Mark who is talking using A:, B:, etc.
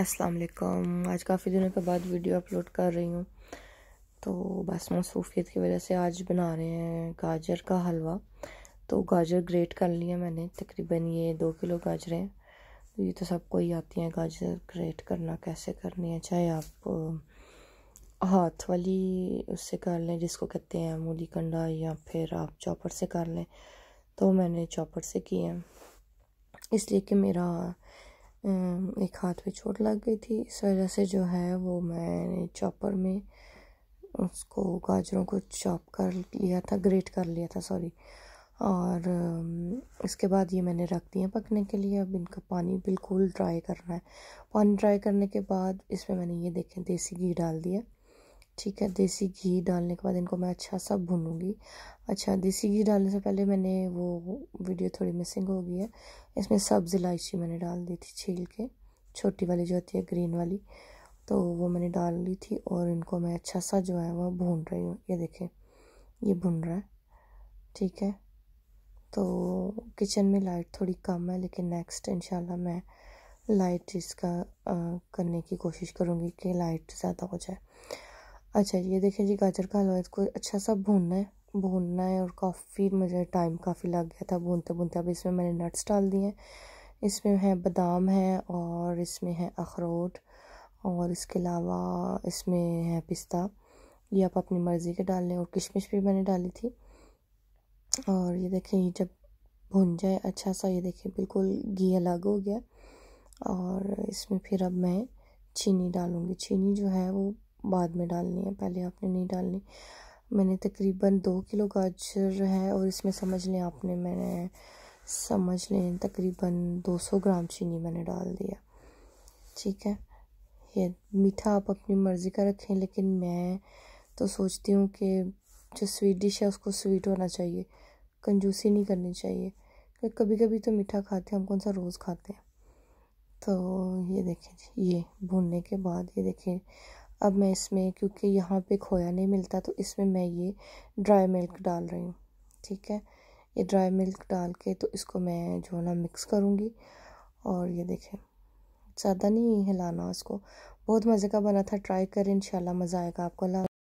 A: अस्सलाम वालेकुम आज काफ़ी दिनों के बाद वीडियो अपलोड कर रही हूँ तो बस मसरूफियत की वजह से आज बना रहे हैं गाजर का हलवा तो गाजर ग्रेट कर लिया मैंने तकरीबन ये दो किलो गाजरें तो ये तो सबको ही आती हैं गाजर ग्रेट करना कैसे करनी है चाहे आप हाथ वाली उससे कर लें जिसको कहते हैं मूली कंडा या फिर आप चॉपर से कर लें तो मैंने चॉपर से किए हैं इसलिए कि मेरा एक हाथ पे चोट लग गई थी इस वजह से जो है वो मैंने चॉपर में उसको गाजरों को चॉप कर लिया था ग्रेट कर लिया था सॉरी और इसके बाद ये मैंने रख दिया पकने के लिए अब इनका पानी बिल्कुल ड्राई करना है पानी ड्राई करने के बाद इसमें मैंने ये देखें देसी घी डाल दिया ठीक है देसी घी डालने के बाद इनको मैं अच्छा सा भूनूंगी अच्छा देसी घी डालने से पहले मैंने वो वीडियो थोड़ी मिसिंग हो गई है इसमें सब्ज़ इलायची मैंने डाल दी थी छील के छोटी वाली जो होती है ग्रीन वाली तो वो मैंने डाल ली थी और इनको मैं अच्छा सा जो है वह भून रही हूँ ये देखें ये भुन रहा है ठीक है तो किचन में लाइट थोड़ी कम है लेकिन नेक्स्ट इन मैं लाइट इसका आ, करने की कोशिश करूँगी कि लाइट ज़्यादा हो जाए अच्छा ये देखें जी गाजर का हलवा इसको अच्छा सा भूनना है भूनना है और काफ़ी मुझे टाइम काफ़ी लग गया था भूनते भूनते अब इसमें मैंने नट्स डाल दिए हैं इसमें है बादाम है और इसमें है अखरोट और इसके अलावा इसमें है पिस्ता ये आप अपनी मर्ज़ी के डाल लें और किशमिश भी मैंने डाली थी और ये देखें ये जब भुन जाए अच्छा सा ये देखें बिल्कुल घी अलग हो गया और इसमें फिर अब मैं चीनी डालूँगी चीनी जो है वो बाद में डालनी है पहले आपने नहीं डालनी मैंने तकरीबन दो किलो गाजर है और इसमें समझ लें आपने मैंने समझ लें तकरीबन 200 ग्राम चीनी मैंने डाल दिया ठीक है ये मीठा आप अपनी मर्ज़ी का रखें लेकिन मैं तो सोचती हूँ कि जो स्वीट डिश है उसको स्वीट होना चाहिए कंजूसी नहीं करनी चाहिए कभी कभी तो मीठा खाते हैं हम कौन सा रोज़ खाते हैं तो ये देखें ये भूनने के बाद ये देखें अब मैं इसमें क्योंकि यहाँ पे खोया नहीं मिलता तो इसमें मैं ये ड्राई मिल्क डाल रही हूँ ठीक है ये ड्राई मिल्क डाल के तो इसको मैं जो है ना मिक्स करूँगी और ये देखें ज़्यादा नहीं हिलाना उसको बहुत मज़े का बना था ट्राई करें इंशाल्लाह मज़ा आएगा आपको अल्लाह